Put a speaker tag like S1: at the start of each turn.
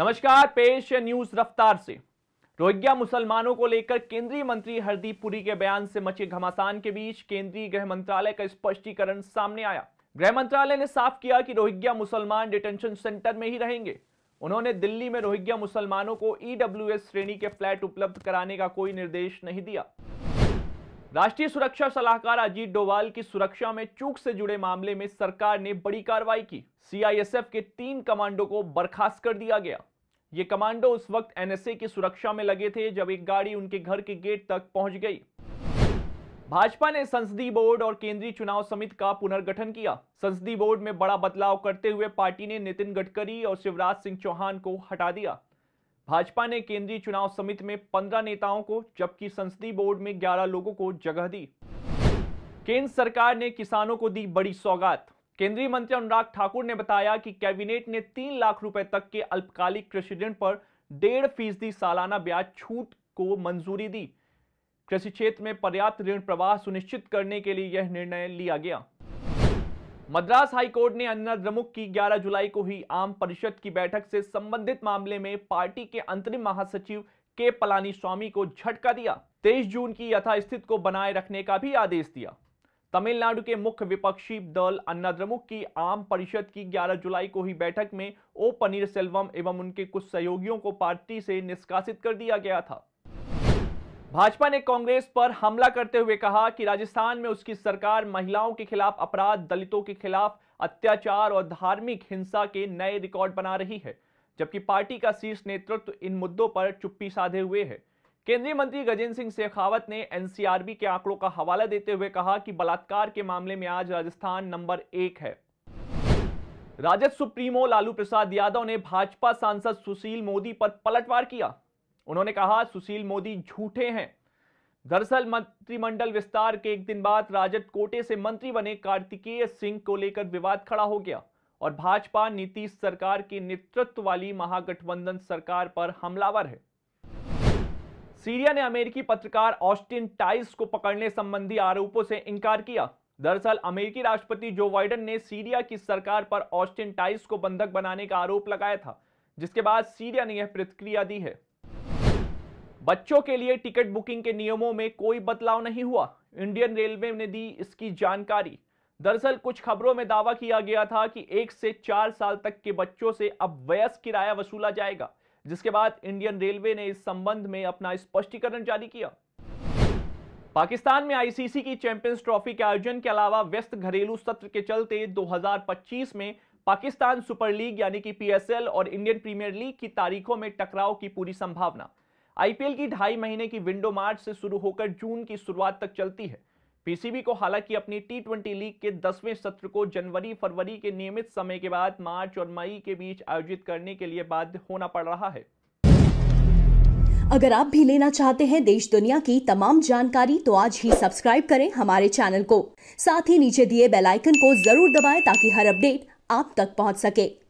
S1: नमस्कार पेश न्यूज रफ्तार से रोहिंग्या मुसलमानों को लेकर केंद्रीय मंत्री हरदीप पुरी के बयान से मचे घमासान के बीच केंद्रीय गृह मंत्रालय का स्पष्टीकरण सामने आया गृह मंत्रालय ने साफ किया कि रोहिंग्या मुसलमान डिटेंशन सेंटर में ही रहेंगे उन्होंने दिल्ली में रोहिंग्या मुसलमानों को ईडब्ल्यूएस e श्रेणी के फ्लैट उपलब्ध कराने का कोई निर्देश नहीं दिया राष्ट्रीय सुरक्षा सलाहकार अजीत डोवाल की सुरक्षा में चूक से जुड़े मामले में सरकार ने बड़ी कार्रवाई की सीआईएसएफ के तीन कमांडो को बर्खास्त कर दिया गया ये कमांडो उस वक्त एनएसए की सुरक्षा में लगे थे जब एक गाड़ी उनके घर के गेट तक पहुंच गई भाजपा ने संसदीय बोर्ड और केंद्रीय चुनाव समिति का पुनर्गठन किया संसदीय बोर्ड में बड़ा बदलाव करते हुए पार्टी ने नितिन गडकरी और शिवराज सिंह चौहान को हटा दिया भाजपा ने केंद्रीय चुनाव समिति में 15 नेताओं को जबकि संसदीय बोर्ड में 11 लोगों को जगह दी केंद्र सरकार ने किसानों को दी बड़ी सौगात केंद्रीय मंत्री अनुराग ठाकुर ने बताया कि कैबिनेट ने तीन लाख रुपए तक के अल्पकालिक कृषि ऋण पर डेढ़ फीसदी सालाना ब्याज छूट को मंजूरी दी कृषि क्षेत्र में पर्याप्त ऋण प्रवाह सुनिश्चित करने के लिए यह निर्णय लिया गया मद्रास हाईकोर्ट ने अन्ना द्रमुक की 11 जुलाई को हुई आम परिषद की बैठक से संबंधित मामले में पार्टी के अंतरिम महासचिव के पलानी स्वामी को झटका दिया तेईस जून की यथास्थित को बनाए रखने का भी आदेश दिया तमिलनाडु के मुख्य विपक्षी दल अन्ना द्रमुक की आम परिषद की 11 जुलाई को हुई बैठक में ओ सेल्वम एवं उनके कुछ सहयोगियों को पार्टी से निष्कासित कर दिया गया था भाजपा ने कांग्रेस पर हमला करते हुए कहा कि राजस्थान में उसकी सरकार महिलाओं के खिलाफ अपराध दलितों के खिलाफ अत्याचार और धार्मिक हिंसा के नए रिकॉर्ड बना रही है जबकि पार्टी का शीर्ष नेतृत्व इन मुद्दों पर चुप्पी साधे हुए है केंद्रीय मंत्री गजेंद्र सिंह शेखावत ने एनसीआरबी के आंकड़ों का हवाला देते हुए कहा कि बलात्कार के मामले में आज राजस्थान नंबर एक है राजद सुप्रीमो लालू प्रसाद यादव ने भाजपा सांसद सुशील मोदी पर पलटवार किया उन्होंने कहा सुशील मोदी झूठे हैं दरअसल मंत्रिमंडल विस्तार के एक दिन बाद राजद कोटे से मंत्री बने कार्तिकेय सिंह को लेकर विवाद खड़ा हो गया और भाजपा नीतीश सरकार के नेतृत्व वाली महागठबंधन सरकार पर हमलावर है सीरिया ने अमेरिकी पत्रकार ऑस्टिन टाइस को पकड़ने संबंधी आरोपों से इंकार किया दरअसल अमेरिकी राष्ट्रपति जो बाइडन ने सीरिया की सरकार पर ऑस्टिन टाइस को बंधक बनाने का आरोप लगाया था जिसके बाद सीरिया ने यह प्रतिक्रिया दी है बच्चों के लिए टिकट बुकिंग के नियमों में कोई बदलाव नहीं हुआ इंडियन रेलवे ने दी इसकी जानकारी दरअसल कुछ खबरों में दावा किया गया था कि एक से चार साल तक के बच्चों से अब वयस्क किराया वसूला जाएगा जिसके बाद इंडियन रेलवे ने इस संबंध में अपना स्पष्टीकरण जारी किया पाकिस्तान में आईसीसी की चैंपियंस ट्रॉफी के आयोजन के अलावा व्यस्त घरेलू सत्र के चलते 2025 में पाकिस्तान सुपर लीग यानी कि पीएसएल और इंडियन प्रीमियर लीग की तारीखों में टकराव की पूरी संभावना आईपीएल की ढाई महीने की विंडो मार्च से शुरू होकर जून की शुरुआत तक चलती है पीसीबी को हालांकि अपनी टी ट्वेंटी लीग के दसवें सत्र को जनवरी फरवरी के नियमित समय के बाद मार्च और मई के बीच आयोजित करने के लिए बाध्य होना पड़ रहा है अगर आप भी लेना चाहते हैं देश दुनिया की तमाम जानकारी तो आज ही सब्सक्राइब करें हमारे चैनल को साथ ही नीचे दिए बेल आइकन को जरूर दबाएं ताकि हर अपडेट आप तक पहुंच सके